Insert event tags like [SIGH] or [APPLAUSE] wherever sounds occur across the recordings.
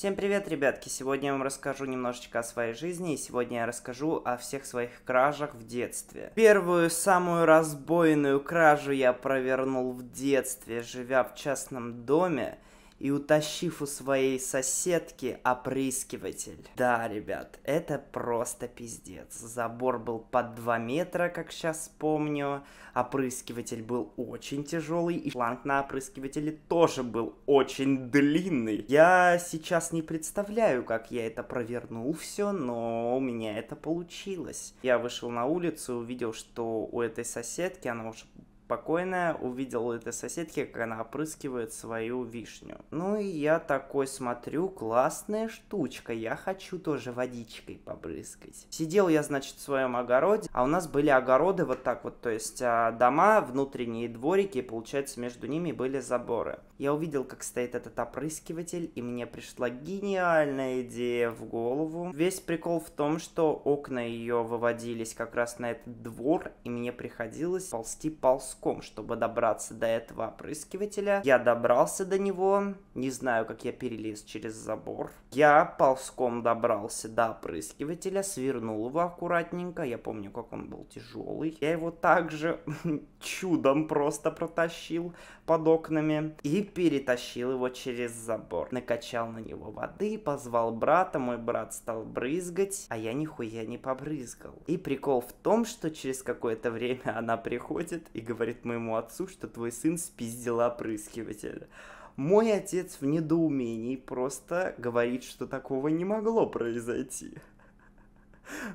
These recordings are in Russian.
Всем привет, ребятки! Сегодня я вам расскажу немножечко о своей жизни, и сегодня я расскажу о всех своих кражах в детстве. Первую самую разбойную кражу я провернул в детстве, живя в частном доме, и утащив у своей соседки опрыскиватель. Да, ребят, это просто пиздец. Забор был под 2 метра, как сейчас помню. Опрыскиватель был очень тяжелый, и шланг на опрыскивателе тоже был очень длинный. Я сейчас не представляю, как я это провернул все, но у меня это получилось. Я вышел на улицу, увидел, что у этой соседки, она уже спокойно увидел этой соседки, как она опрыскивает свою вишню. Ну и я такой смотрю, классная штучка, я хочу тоже водичкой побрызгать. Сидел я, значит, в своем огороде, а у нас были огороды вот так вот, то есть а, дома, внутренние дворики, получается, между ними были заборы. Я увидел, как стоит этот опрыскиватель, и мне пришла гениальная идея в голову. Весь прикол в том, что окна ее выводились как раз на этот двор, и мне приходилось ползти ползком ползком, чтобы добраться до этого опрыскивателя. Я добрался до него, не знаю, как я перелез через забор. Я ползком добрался до опрыскивателя, свернул его аккуратненько, я помню, как он был тяжелый. Я его также [LAUGHS] чудом просто протащил под окнами и перетащил его через забор. Накачал на него воды, позвал брата, мой брат стал брызгать, а я нихуя не побрызгал. И прикол в том, что через какое-то время она приходит и говорит, говорит моему отцу, что твой сын спиздил опрыскиватель. Мой отец в недоумении просто говорит, что такого не могло произойти.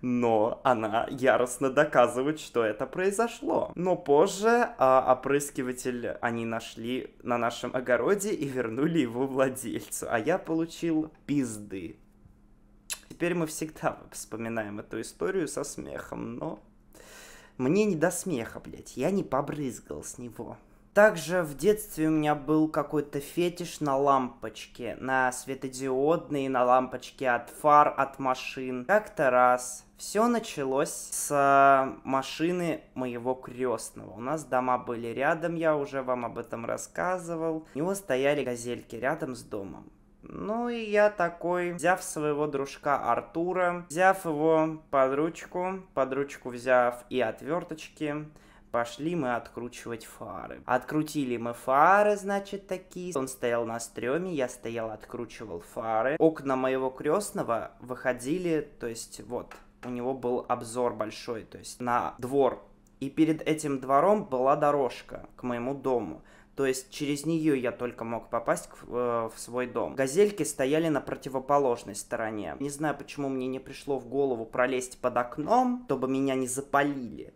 Но она яростно доказывает, что это произошло. Но позже а, опрыскиватель они нашли на нашем огороде и вернули его владельцу. А я получил пизды. Теперь мы всегда вспоминаем эту историю со смехом, но мне не до смеха, блядь, я не побрызгал с него. Также в детстве у меня был какой-то фетиш на лампочке, на светодиодные, на лампочке от фар, от машин. Как-то раз все началось с э, машины моего крестного. У нас дома были рядом, я уже вам об этом рассказывал. У него стояли газельки рядом с домом. Ну и я такой, взяв своего дружка Артура, взяв его под ручку, под ручку взяв и отверточки, пошли мы откручивать фары. Открутили мы фары, значит, такие. Он стоял на стреме, я стоял, откручивал фары. Окна моего крестного выходили, то есть вот, у него был обзор большой, то есть на двор. И перед этим двором была дорожка к моему дому то есть через нее я только мог попасть к, э, в свой дом. Газельки стояли на противоположной стороне. Не знаю, почему мне не пришло в голову пролезть под окном, чтобы меня не запалили.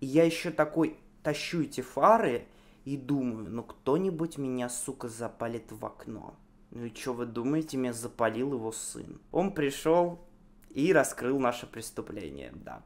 И я еще такой тащу эти фары и думаю, ну кто-нибудь меня, сука, запалит в окно. Ну и что вы думаете, меня запалил его сын? Он пришел и раскрыл наше преступление, да.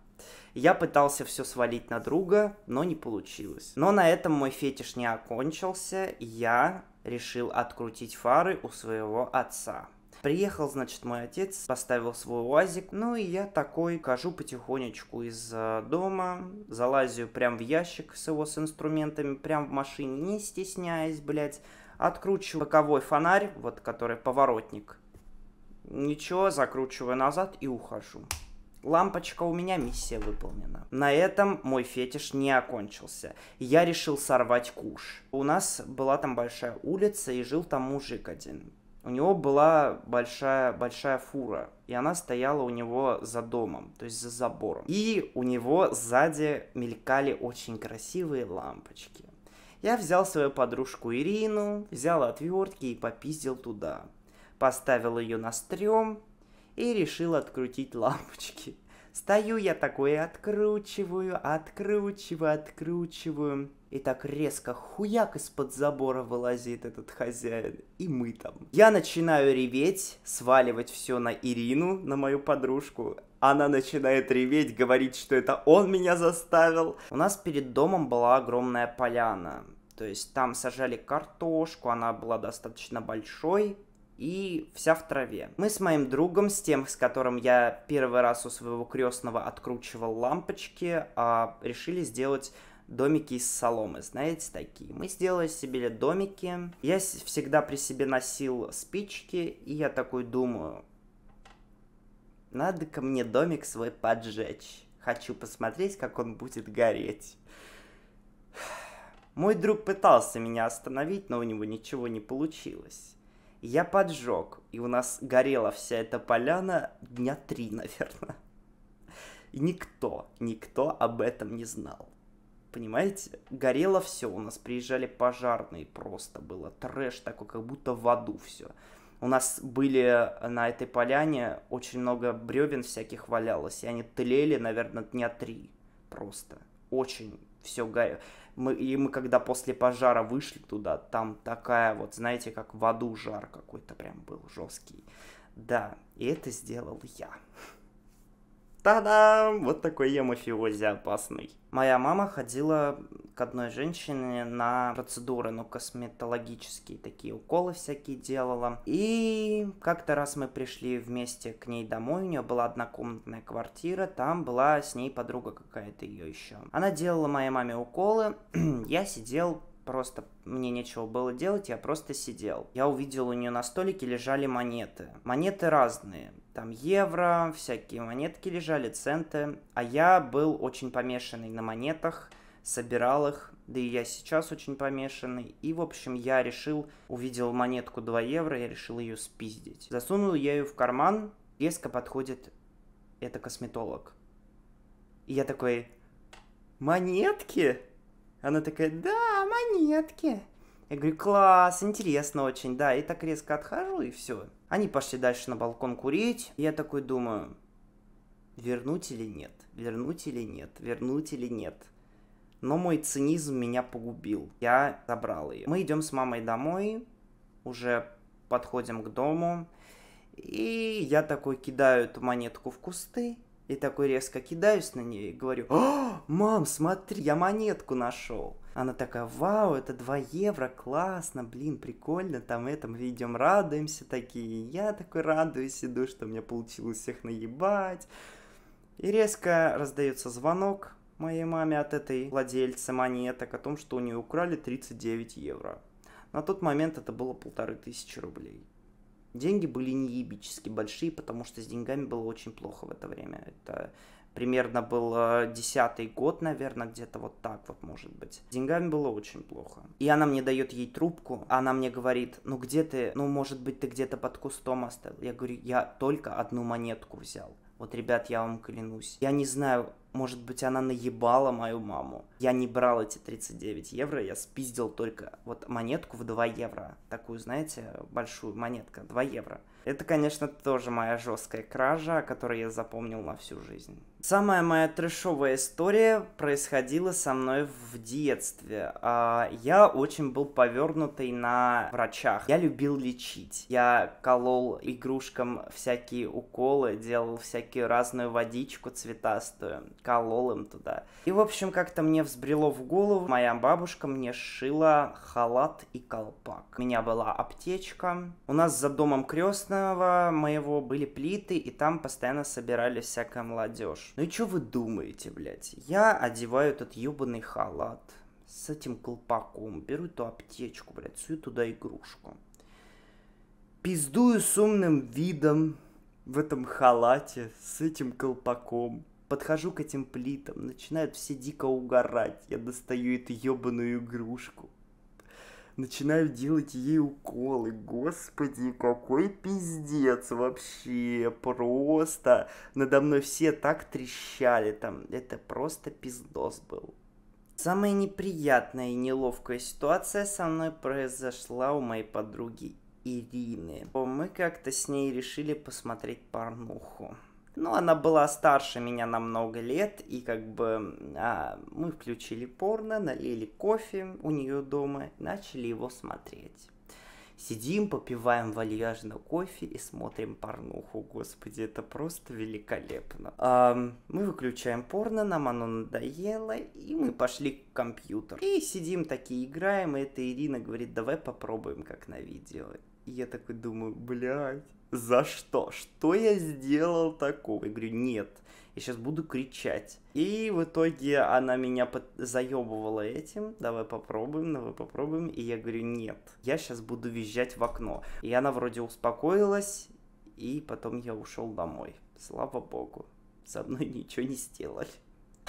Я пытался все свалить на друга, но не получилось. Но на этом мой фетиш не окончился, я решил открутить фары у своего отца. Приехал, значит, мой отец, поставил свой УАЗик, ну и я такой хожу потихонечку из э, дома, залазю прям в ящик с его с инструментами, прям в машине, не стесняясь, блядь, откручиваю боковой фонарь, вот который поворотник, ничего, закручиваю назад и ухожу. Лампочка у меня миссия выполнена. На этом мой фетиш не окончился. Я решил сорвать куш. У нас была там большая улица и жил там мужик один. У него была большая, большая фура, и она стояла у него за домом, то есть за забором. И у него сзади мелькали очень красивые лампочки. Я взял свою подружку Ирину, взял отвертки и попиздил туда. Поставил ее на стрём, и решил открутить лампочки. Стою я такой, откручиваю, откручиваю, откручиваю. И так резко хуяк из-под забора вылазит этот хозяин. И мы там. Я начинаю реветь, сваливать все на Ирину, на мою подружку. Она начинает реветь, говорит, что это он меня заставил. У нас перед домом была огромная поляна. То есть там сажали картошку, она была достаточно большой и вся в траве. Мы с моим другом, с тем, с которым я первый раз у своего крестного откручивал лампочки, а, решили сделать домики из соломы, знаете, такие. Мы сделали себе домики. Я всегда при себе носил спички, и я такой думаю, надо ко мне домик свой поджечь. Хочу посмотреть, как он будет гореть. Мой друг пытался меня остановить, но у него ничего не получилось я поджег, и у нас горела вся эта поляна дня три, [LAUGHS] наверное. И никто, никто об этом не знал. Понимаете, горело все, у нас приезжали пожарные просто, было трэш такой, как будто в аду все. У нас были на этой поляне очень много бревен всяких валялось, и они тлели, наверное, дня три просто. Очень все горело. Мы, и мы когда после пожара вышли туда, там такая вот, знаете, как в аду жар какой-то прям был жесткий. Да, и это сделал я. Та-дам! Вот такой я мафиози опасный. Моя мама ходила к одной женщине на процедуры, ну, косметологические такие уколы всякие делала. И как-то раз мы пришли вместе к ней домой, у нее была однокомнатная квартира, там была с ней подруга какая-то ее еще. Она делала моей маме уколы, [CLEARS THROAT] я сидел просто мне нечего было делать, я просто сидел. Я увидел у нее на столике лежали монеты. Монеты разные. Там евро, всякие монетки лежали, центы. А я был очень помешанный на монетах, собирал их, да и я сейчас очень помешанный. И, в общем, я решил, увидел монетку 2 евро, я решил ее спиздить. Засунул я ее в карман, резко подходит это косметолог. И я такой, монетки? Она такая, да, монетки. Я говорю, класс, интересно очень, да. И так резко отхожу, и все. Они пошли дальше на балкон курить. Я такой думаю, вернуть или нет, вернуть или нет, вернуть или нет. Но мой цинизм меня погубил. Я забрал ее. Мы идем с мамой домой, уже подходим к дому. И я такой кидаю эту монетку в кусты. И такой резко кидаюсь на нее и говорю, «О, мам, смотри, я монетку нашел!» Она такая, вау, это 2 евро, классно, блин, прикольно, там это, мы идем радуемся такие. Я такой радуюсь, иду, что у меня получилось всех наебать. И резко раздается звонок моей маме от этой владельца монеток о том, что у нее украли 39 евро. На тот момент это было полторы тысячи рублей. Деньги были неебически большие, потому что с деньгами было очень плохо в это время. Это примерно был э, десятый год, наверное, где-то вот так вот, может быть. С деньгами было очень плохо. И она мне дает ей трубку, а она мне говорит, ну где ты, ну может быть ты где-то под кустом оставил. Я говорю, я только одну монетку взял. Вот, ребят, я вам клянусь. Я не знаю, может быть, она наебала мою маму. Я не брал эти 39 евро, я спиздил только вот монетку в 2 евро. Такую, знаете, большую монетка, 2 евро. Это, конечно, тоже моя жесткая кража, которую я запомнил на всю жизнь. Самая моя трешовая история происходила со мной в детстве. А, я очень был повернутый на врачах. Я любил лечить. Я колол игрушкам всякие уколы, делал всякие разную водичку цветастую, колол им туда. И, в общем, как-то мне взбрело в голову, моя бабушка мне шила халат и колпак. У меня была аптечка. У нас за домом крестного моего были плиты, и там постоянно собирали всякая молодежь. Ну и что вы думаете, блядь? Я одеваю этот ебаный халат с этим колпаком, беру эту аптечку, блядь, сую туда игрушку. Пиздую с умным видом в этом халате, с этим колпаком. Подхожу к этим плитам, начинают все дико угорать. Я достаю эту ебаную игрушку начинаю делать ей уколы. Господи, какой пиздец вообще. Просто надо мной все так трещали там. Это просто пиздос был. Самая неприятная и неловкая ситуация со мной произошла у моей подруги Ирины. Мы как-то с ней решили посмотреть порнуху но ну, она была старше меня на много лет, и как бы а, мы включили порно, налили кофе у нее дома, начали его смотреть. Сидим, попиваем вальяжно кофе и смотрим порнуху. Господи, это просто великолепно. А, мы выключаем порно, нам оно надоело, и мы пошли к компьютеру. И сидим такие, играем, и эта Ирина говорит, давай попробуем, как на видео. И я такой думаю, блядь, за что? Что я сделал такого? Я говорю, нет, я сейчас буду кричать. И в итоге она меня под... заебывала этим, давай попробуем, давай попробуем. И я говорю, нет, я сейчас буду визжать в окно. И она вроде успокоилась, и потом я ушел домой. Слава богу, со мной [LAUGHS] ничего не сделали.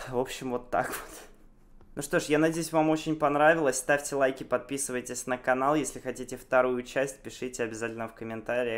В общем, вот так вот. Ну что ж, я надеюсь, вам очень понравилось. Ставьте лайки, подписывайтесь на канал. Если хотите вторую часть, пишите обязательно в комментариях.